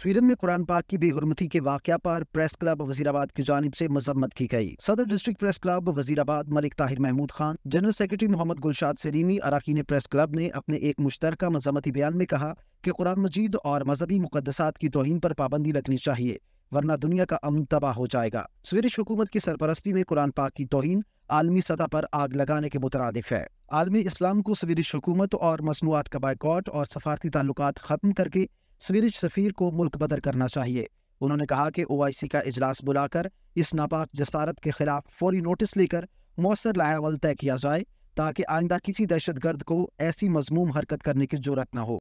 Sweden में कुरान पाक की बेहरमती के वाक़ पर प्रेस क्लब वजीराबाद की जानब से मजम्मत की गई सदर district press club Wazirabad Malik Tahir Mahmood Khan general secretary Mohammad Gulshad Salimi अराकीन प्रेस क्लब ने अपने एक मुश्तर मजम्मती बयान में कहा कि कुरान मजीद और मजहबी मुकदसात की तोहन पर पाबंदी लगनी चाहिए वरना दुनिया का अमन तबाह हो जाएगा स्वीडिश हुकूमत की सरपरस्ती में कुरान पाक की तोहन आलमी सतह पर आग लगाने के मुतरद है आलमी इस्लाम को स्वीडिश हुकूमत और मसनूआत का बायकॉट और सफारती ताल्लुक ख़त्म करके स्वीडिश सफ़ीर को मुल्क बदर करना चाहिए उन्होंने कहा कि ओ आई सी का इजलास बुलाकर इस नापाक जसारत के खिलाफ फौरी नोटिस लेकर मौसर लायावल तय किया जाए ताकि आइंदा किसी दहशत गर्द को ऐसी मजमूम हरकत करने की जरूरत न हो